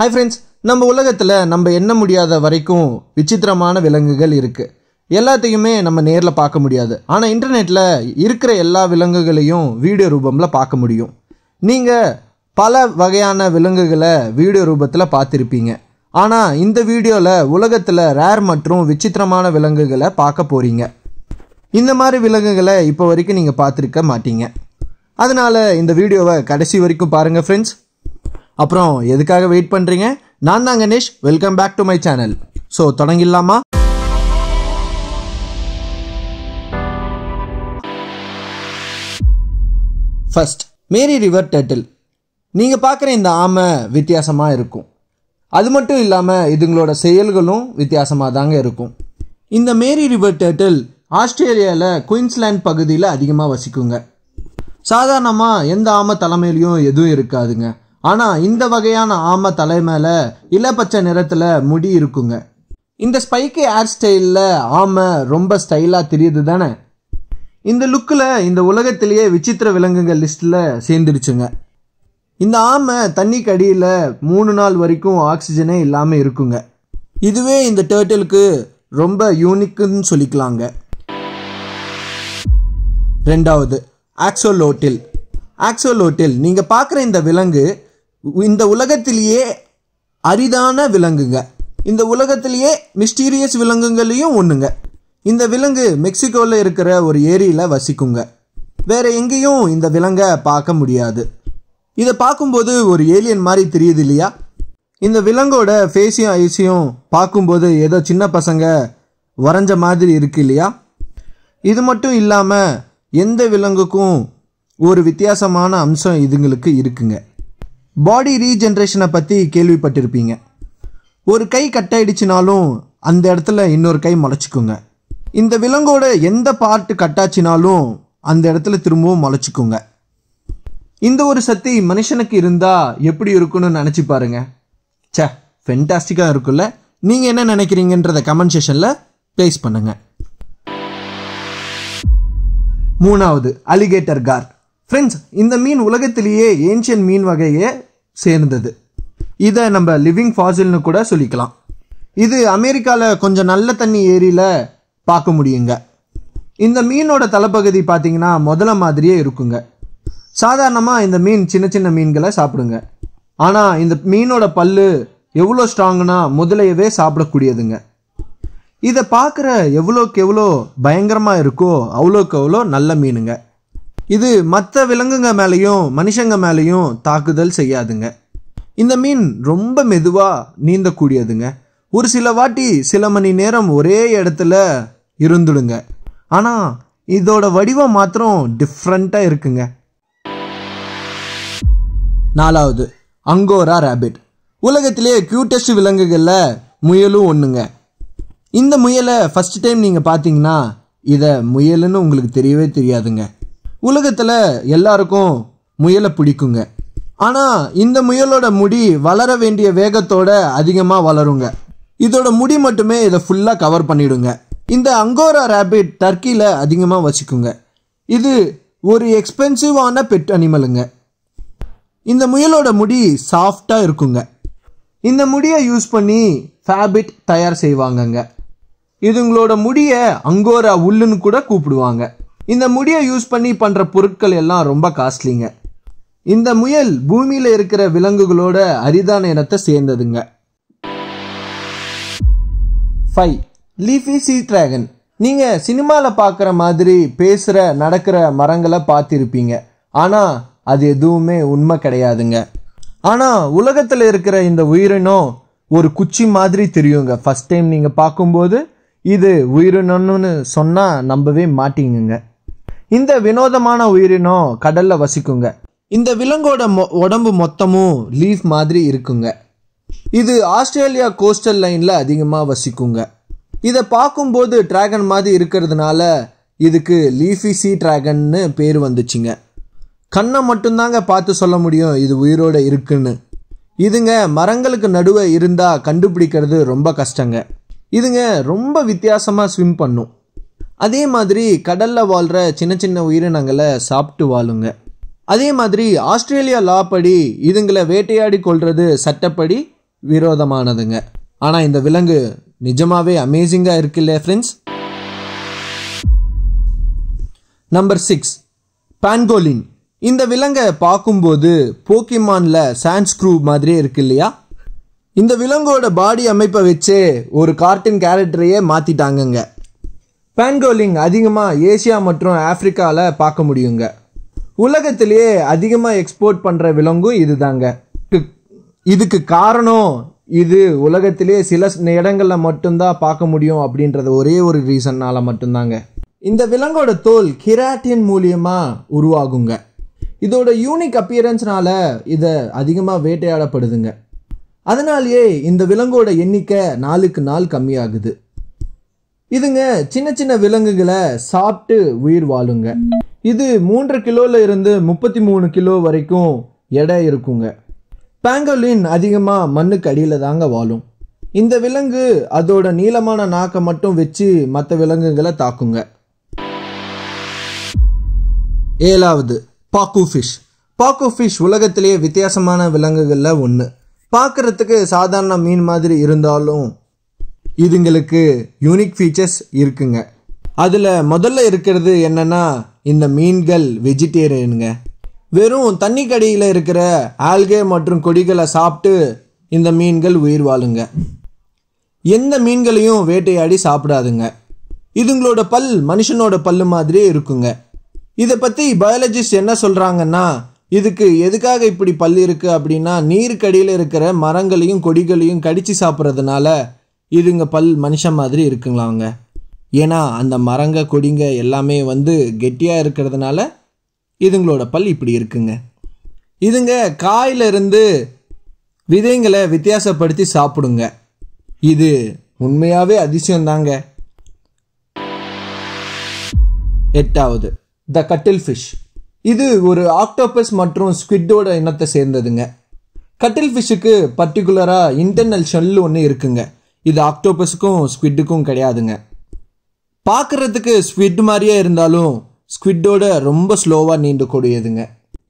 hi friends நம்ம உலகத்தில் நம்ம எண்ண முடியாத வரைக்கும் விசித்திரமான விலங்குகள் இருக்குது எல்லாத்தையுமே நம்ம நேரில் பார்க்க முடியாது ஆனால் இன்டர்நெட்டில் இருக்கிற எல்லா விலங்குகளையும் வீடியோ ரூபமில் பார்க்க முடியும் நீங்கள் பல வகையான விலங்குகளை வீடியோ ரூபத்தில் பார்த்துருப்பீங்க ஆனால் இந்த வீடியோவில் உலகத்தில் ரேர் மற்றும் விசித்திரமான விலங்குகளை பார்க்க போகிறீங்க இந்த மாதிரி விலங்குகளை இப்போ வரைக்கும் நீங்கள் பார்த்துருக்க மாட்டீங்க அதனால் இந்த வீடியோவை கடைசி வரைக்கும் பாருங்கள் ஃப்ரெண்ட்ஸ் அப்புறம் எதுக்காக வெயிட் பண்ணுறீங்க நான் தான் Ganesh welcome back to my channel so தொடங்கிடலாமா ஃபர்ஸ்ட் மேரி ரிவர் டேட்டில் நீங்கள் பார்க்குற இந்த ஆமை வித்தியாசமாக இருக்கும் அது மட்டும் இல்லாமல் இதுங்களோட செயல்களும் வித்தியாசமாக தாங்க இருக்கும் இந்த மேரி ரிவர் டேட்டில் ஆஸ்திரேலியாவில் குயின்ஸ்லேண்ட் பகுதியில் அதிகமாக வசிக்குங்க சாதாரணமாக எந்த ஆமை தலைமையிலையும் எதுவும் இருக்காதுங்க ஆனால் இந்த வகையான ஆமை தலை மேலே இளப்பச்சை நிறத்தில் முடி இருக்குங்க இந்த ஸ்பைக்கி ஹேர் ஸ்டைலில் ஆமை ரொம்ப ஸ்டைலாக தெரியுது தானே இந்த லுக்கில் இந்த உலகத்திலேயே விசித்திர விலங்குகள் லிஸ்ட்டில் சேர்ந்துருச்சுங்க இந்த ஆமை தண்ணிக்கு அடியில் மூணு நாள் வரைக்கும் ஆக்சிஜனே இல்லாமல் இருக்குங்க இதுவே இந்த டேர்ட்டிலுக்கு ரொம்ப யூனிக்குன்னு சொல்லிக்கலாங்க ரெண்டாவது ஆக்சோலோட்டில் ஆக்சோலோட்டில் நீங்கள் பார்க்குற இந்த விலங்கு இந்த உலகத்திலேயே அரிதான விலங்குங்க இந்த உலகத்திலேயே மிஸ்டீரியஸ் விலங்குகள்லையும் ஒன்றுங்க இந்த விலங்கு மெக்சிகோவில் இருக்கிற ஒரு ஏரியில் வசிக்குங்க வேற எங்கேயும் இந்த விலங்கை பார்க்க முடியாது இதை பார்க்கும்போது ஒரு ஏலியன் மாதிரி தெரியுது இல்லையா இந்த விலங்கோட ஃபேஸையும் ஐஸையும் பார்க்கும்போது ஏதோ சின்ன பசங்க வரைஞ்ச மாதிரி இருக்கு இல்லையா இது மட்டும் இல்லாமல் எந்த விலங்குக்கும் ஒரு வித்தியாசமான அம்சம் இதுங்களுக்கு இருக்குங்க பாடி ரீஜென்ரேஷனை பற்றி கேள்விப்பட்டிருப்பீங்க ஒரு கை கட்டாயிடுச்சினாலும் அந்த இடத்துல இன்னொரு கை முளைச்சிக்குங்க இந்த விலங்கோட எந்த பார்ட்டு கட்டாச்சினாலும் அந்த இடத்துல திரும்பவும் முளைச்சிக்குங்க இந்த ஒரு சக்தி மனுஷனுக்கு இருந்தால் எப்படி இருக்குன்னு நினச்சி பாருங்க சே ஃபென்டாஸ்டிக்காக இருக்குல்ல நீங்கள் என்ன நினைக்கிறீங்கன்றத கமெண்ட் செஷனில் ப்ளேஸ் பண்ணுங்க மூணாவது அலிகேட்டர் கார் ஃப்ரெண்ட்ஸ் இந்த மீன் உலகத்திலேயே ஏன்ஷியன் மீன் வகையை சேர்ந்தது இதை நம்ம லிவிங் ஃபாசில்னு கூட சொல்லிக்கலாம் இது அமெரிக்காவில் கொஞ்சம் நல்ல தண்ணி ஏரியில் பார்க்க முடியுங்க இந்த மீனோட தலைப்பகுதி பார்த்தீங்கன்னா முதல்ல மாதிரியே இருக்குங்க சாதாரணமாக இந்த மீன் சின்ன சின்ன மீன்களை சாப்பிடுங்க ஆனால் இந்த மீனோட பல்லு எவ்வளோ ஸ்ட்ராங்னா முதலையவே சாப்பிடக்கூடியதுங்க இதை பார்க்குற எவ்வளோக்கு எவ்வளோ பயங்கரமாக இருக்கோ அவ்வளோக்கு அவ்வளோ நல்ல மீனுங்க இது மற்ற விலங்குங்க மேலேயும் மனுஷங்க மேலேயும் தாக்குதல் செய்யாதுங்க இந்த மீன் ரொம்ப மெதுவாக நீந்தக்கூடியதுங்க ஒரு சில வாட்டி சில மணி நேரம் ஒரே இடத்துல இருந்துடுங்க ஆனால் இதோட வடிவம் மாத்திரம் டிஃப்ரெண்ட்டாக இருக்குங்க நாலாவது அங்கோரா ரேபிட் உலகத்திலே க்யூட்டஸ்ட் விலங்குகளில் முயலும் ஒன்றுங்க இந்த முயலை ஃபஸ்ட் டைம் நீங்கள் பார்த்தீங்கன்னா இதை முயலுன்னு உங்களுக்கு தெரியவே தெரியாதுங்க உலகத்தில் எல்லாருக்கும் முயலை பிடிக்குங்க ஆனால் இந்த முயலோட முடி வளர வேண்டிய வேகத்தோட அதிகமாக வளருங்க இதோட முடி மட்டுமே இதை ஃபுல்லாக கவர் பண்ணிடுங்க இந்த அங்கோரா ரேபிட் டர்க்கியில் அதிகமாக வச்சுக்குங்க இது ஒரு எக்ஸ்பென்சிவான பெட் அனிமலுங்க இந்த முயலோட முடி சாஃப்டாக இருக்குங்க இந்த முடியை யூஸ் பண்ணி ஃபேபிட் தயார் செய்வாங்கங்க இதுங்களோட முடியை அங்கோரா உள்ளுன்னு கூட கூப்பிடுவாங்க இந்த முடியை யூஸ் பண்ணி பண்ணுற பொருட்கள் எல்லாம் ரொம்ப காஸ்ட்லிங்க இந்த முயல் பூமியில் இருக்கிற விலங்குகளோட அரிதான இனத்தை சேர்ந்ததுங்க ஃபை லீஃபி சி ட்ராகன் நீங்கள் சினிமாவில் பார்க்குற மாதிரி பேசுகிற நடக்கிற மரங்களை பார்த்துருப்பீங்க ஆனால் அது எதுவுமே உண்மை கிடையாதுங்க ஆனால் உலகத்தில் இருக்கிற இந்த உயிரினம் ஒரு குச்சி மாதிரி தெரியுங்க ஃபஸ்ட் டைம் நீங்கள் பார்க்கும்போது இது உயிரினம்னு சொன்னால் நம்பவே மாட்டீங்கங்க இந்த வினோதமான உயிரினம் கடலில் வசிக்குங்க இந்த விலங்கோட மொ உடம்பு மொத்தமும் லீஃப் மாதிரி இருக்குங்க இது ஆஸ்திரேலியா கோஸ்டல் லைனில் அதிகமாக வசிக்குங்க இதை பார்க்கும்போது ட்ராகன் மாதிரி இருக்கிறதுனால இதுக்கு லீஃபி சி ட்ராகன்னு பேர் வந்துச்சுங்க கண்ணை மட்டும்தாங்க பார்த்து சொல்ல முடியும் இது உயிரோட இருக்குன்னு இதுங்க மரங்களுக்கு நடுவே இருந்தால் கண்டுபிடிக்கிறது ரொம்ப கஷ்டங்க இதுங்க ரொம்ப வித்தியாசமாக ஸ்விம் பண்ணும் அதே மாதிரி கடலில் வாழ்கிற சின்ன சின்ன உயிரினங்களை சாப்பிட்டு வாழுங்க அதே மாதிரி ஆஸ்திரேலியா லா படி இதுங்களை வேட்டையாடி கொள்வது சட்டப்படி விரோதமானதுங்க ஆனால் இந்த விலங்கு நிஜமாகவே அமேசிங்காக இருக்குல்ல ஃப்ரெண்ட்ஸ் நம்பர் சிக்ஸ் பான்கோலின் இந்த விலங்கை பார்க்கும்போது போக்கிமானில் சான்ஸ்க்ரூ மாதிரியே இருக்கு இல்லையா இந்த விலங்கோட பாடி அமைப்பை வச்சே ஒரு கார்ட்டூன் கேரக்டரையே மாற்றிட்டாங்கங்க பேங்கோலிங் அதிகமாக ஏசியா மற்றும் ஆஃப்ரிக்காவில் பார்க்க முடியுங்க உலகத்திலேயே அதிகமாக எக்ஸ்போர்ட் பண்ணுற விலங்கும் இது தாங்க இதுக்கு காரணம் இது உலகத்திலே சில இடங்களில் மட்டும்தான் பார்க்க முடியும் அப்படின்றது ஒரே ஒரு ரீசன்னால் மட்டும்தாங்க இந்த விலங்கோட தோல் கிராட்டின் மூலியமாக உருவாகுங்க இதோட யூனிக் அப்பியரன்ஸ்னால இதை அதிகமாக வேட்டையாடப்படுதுங்க அதனாலேயே இந்த விலங்கோட எண்ணிக்கை நாளுக்கு நாள் கம்மியாகுது இதுங்க சின்ன சின்ன விலங்குகளை சாப்பிட்டு உயிர் வாழுங்க இது மூன்று கிலோவில் இருந்து முப்பத்தி மூணு கிலோ வரைக்கும் எடை இருக்குங்க பேங்கோலின் அதிகமாக மண்ணுக்கு அடியில் தாங்க வாழும் இந்த விலங்கு அதோட நீளமான நாக்கை மட்டும் வச்சு மற்ற விலங்குகளை தாக்குங்க ஏழாவது பாக்கு ஃபிஷ் பாக்கு ஃபிஷ் உலகத்திலேயே வித்தியாசமான விலங்குகளில் ஒன்று பார்க்குறதுக்கு சாதாரண மீன் மாதிரி இருந்தாலும் இதுங்களுக்கு யூனிக் ஃபீச்சர்ஸ் இருக்குங்க அதில் முதல்ல இருக்கிறது என்னென்னா இந்த மீன்கள் வெஜிடேரியனுங்க வெறும் தண்ணி கடியில் இருக்கிற ஆல்கே மற்றும் கொடிகளை சாப்பிட்டு இந்த மீன்கள் உயிர் வாழுங்க எந்த மீன்களையும் வேட்டையாடி சாப்பிடாதுங்க இதுங்களோட பல் மனுஷனோட பல் மாதிரியே இருக்குங்க இதை பற்றி பயாலஜிஸ்ட் என்ன சொல்கிறாங்கன்னா இதுக்கு எதுக்காக இப்படி பல் இருக்குது அப்படின்னா நீருக்கடியில் இருக்கிற மரங்களையும் கொடிகளையும் கடித்து சாப்பிட்றதுனால இதுங்க பல் மனுஷன் மாதிரி இருக்குங்களா அவங்க ஏன்னா அந்த மரங்க கொடிங்க எல்லாமே வந்து கெட்டியாக இருக்கிறதுனால இதுங்களோட பல் இப்படி இருக்குங்க இதுங்க காயிலிருந்து விதைங்களை வித்தியாசப்படுத்தி சாப்பிடுங்க இது உண்மையாகவே அதிசயம்தாங்க எட்டாவது த கட்டில் ஃபிஷ் இது ஒரு ஆக்டோபஸ் மற்றும் ஸ்குவிட்டோட இனத்தை சேர்ந்ததுங்க கட்டில் ஃபிஷ்ஷுக்கு பர்டிகுலராக இன்டர்னல் ஷெல் ஒன்று இருக்குங்க இது ஆக்டோபஸுக்கும் ஸ்குவிட்டுக்கும் கிடையாதுங்க பார்க்குறதுக்கு ஸ்குவிட் மாதிரியே இருந்தாலும் ஸ்குவிட்டோட ரொம்ப ஸ்லோவாக நீண்டக்கூடியதுங்க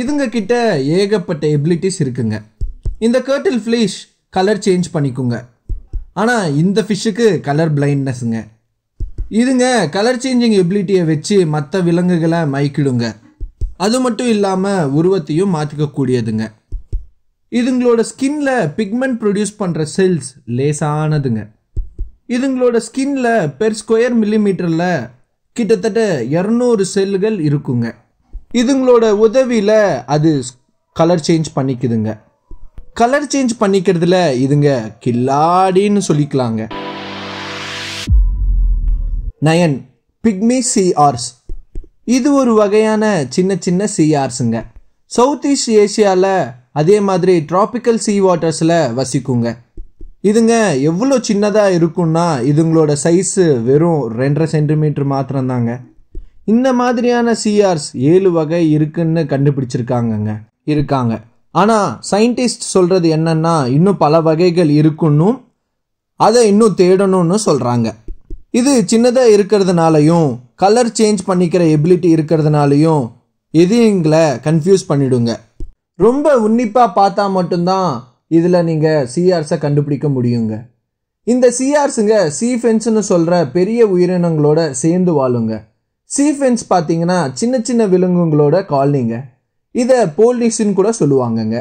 இதுங்க கிட்ட ஏகப்பட்ட எபிலிட்டிஸ் இருக்குங்க இந்த கேர்டில் ஃபிளிஷ் கலர் சேஞ்ச் பண்ணிக்குங்க ஆனால் இந்த ஃபிஷ்ஷுக்கு கலர் பிளைண்ட்னஸ்ங்க இதுங்க கலர் சேஞ்சிங் எபிலிட்டியை வச்சு மற்ற விலங்குகளை மயக்கிடுங்க அது மட்டும் இல்லாமல் உருவத்தையும் மாற்றிக்கக்கூடியதுங்க இதுங்களோட ஸ்கின்ல பிக்மெண்ட் ப்ரொடியூஸ் பண்ணுற செல்ஸ் லேசானதுங்க இதுங்களோட ஸ்கின்ல பெர் ஸ்கொயர் மில்லிமீட்டரில் கிட்டத்தட்ட இரநூறு செல்லுகள் இருக்குங்க இதுங்களோட உதவியில் அது கலர் சேஞ்ச் பண்ணிக்குதுங்க கலர் சேஞ்ச் பண்ணிக்கிறதுல இதுங்க கில்லாடின்னு சொல்லிக்கலாங்க நயன் பிக்மி சிஆர்ஸ் இது ஒரு வகையான சின்ன சின்ன சிஆர்ஸுங்க சவுத் ஈஸ்ட் ஏஷியாவில் அதே மாதிரி டிராபிக்கல் சீ வாட்டர்ஸில் வசிக்குங்க இதுங்க எவ்வளோ சின்னதாக இருக்குன்னா இதுங்களோட சைஸு வெறும் ரெண்டரை சென்டிமீட்டர் மாத்திரம்தாங்க இந்த மாதிரியான சிஆர்ஸ் ஏழு வகை இருக்குன்னு கண்டுபிடிச்சிருக்காங்கங்க இருக்காங்க ஆனால் சயின்டிஸ்ட் சொல்கிறது என்னன்னா இன்னும் பல வகைகள் இருக்குன்னு அதை இன்னும் தேடணும்னு சொல்கிறாங்க இது சின்னதாக இருக்கிறதுனாலையும் கலர் சேஞ்ச் பண்ணிக்கிற எபிலிட்டி இருக்கிறதுனாலையும் எதுங்களை எங்களை கன்ஃபியூஸ் பண்ணிவிடுங்க ரொம்ப உன்னிப்பாக பார்த்தா மட்டும்தான் இதில் நீங்கள் சிஆர்ஸை கண்டுபிடிக்க முடியுங்க இந்த சிஆர்ஸுங்க சீஃபென்ஸ்னு சொல்கிற பெரிய உயிரினங்களோட சேர்ந்து வாழுங்க சீஃபென்ஸ் பார்த்தீங்கன்னா சின்ன சின்ன விலங்குங்களோட காலனிங்க இதை போல்னிக்ஸ்ன்னு கூட சொல்லுவாங்கங்க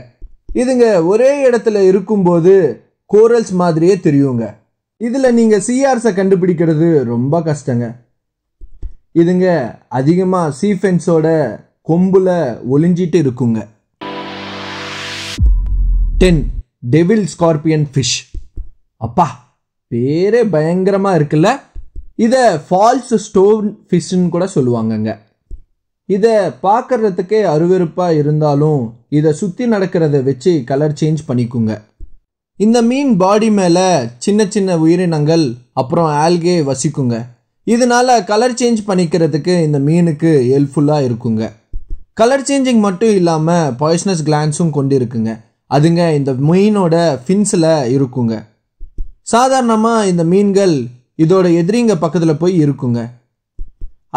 இதுங்க ஒரே இடத்துல இருக்கும்போது கோரல்ஸ் மாதிரியே தெரியுங்க இதில் நீங்கள் சிஆர்ஸை கண்டுபிடிக்கிறது ரொம்ப கஷ்டங்க இதுங்க அதிகமாக சீஃபென்ஸோட கொம்பில் ஒளிஞ்சிட்டு இருக்குங்க டென் டெவில் ஸ்கார்பியன் ஃபிஷ் அப்பா பேரே பயங்கரமாக இருக்குல்ல இதை ஃபால்ஸ் ஸ்டோன் ஃபிஷ்ஷுன்னு கூட சொல்லுவாங்கங்க இதை பார்க்குறதுக்கே அருவருப்பாக இருந்தாலும் இதை சுற்றி நடக்கிறத வச்சு கலர் சேஞ்ச் பண்ணிக்குங்க இந்த மீன் பாடி மேலே சின்ன சின்ன உயிரினங்கள் அப்புறம் ஆல்கே வசிக்குங்க இதனால் கலர் சேஞ்ச் பண்ணிக்கிறதுக்கு இந்த மீனுக்கு ஹெல்ப்ஃபுல்லாக இருக்குங்க கலர் சேஞ்சிங் மட்டும் இல்லாமல் பாய்ஸ்னஸ் கிளான்ஸும் கொண்டு இருக்குங்க அதுங்க இந்த மீனோட ஃபின்ஸில் இருக்குங்க சாதாரணமாக இந்த மீன்கள் இதோட எதிரிங்க பக்கத்தில் போய் இருக்குங்க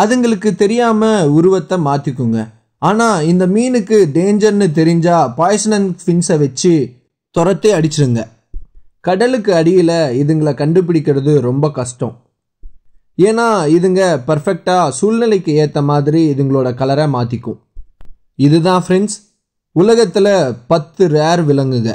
அதுங்களுக்கு தெரியாமல் உருவத்தை மாற்றிக்குங்க ஆனால் இந்த மீனுக்கு டேஞ்சர்னு தெரிஞ்சால் பாய்சனன் ஃபின்ஸை வச்சு துரத்தே அடிச்சிருங்க கடலுக்கு அடியில் இதுங்களை கண்டுபிடிக்கிறது ரொம்ப கஷ்டம் ஏன்னா இதுங்க பர்ஃபெக்டாக சூழ்நிலைக்கு ஏற்ற மாதிரி இதுங்களோட கலரை மாற்றிக்கும் இதுதான் ஃப்ரெண்ட்ஸ் உலகத்தில் பத்து ரேர் விலங்குங்க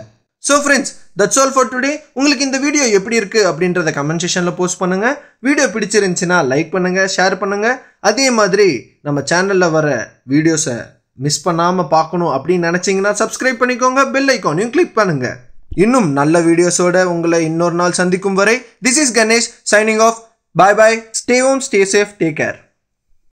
so friends that's all for today உங்களுக்கு இந்த வீடியோ எப்படி இருக்குது அப்படின்றத கமெண்ட் செஷனில் போஸ்ட் பண்ணுங்கள் வீடியோ பிடிச்சிருந்துச்சின்னா லைக் பண்ணுங்கள் ஷேர் பண்ணுங்கள் அதே மாதிரி நம்ம சேனலில் வர வீடியோஸை மிஸ் பண்ணாமல் பார்க்கணும் அப்படின்னு நினச்சிங்கன்னா சப்ஸ்கிரைப் பண்ணிக்கோங்க பெல் ஐக்கானையும் கிளிக் பண்ணுங்கள் இன்னும் நல்ல வீடியோஸோட உங்களை இன்னொரு நாள் சந்திக்கும் வரை this is Ganesh signing off bye bye stay home stay safe take care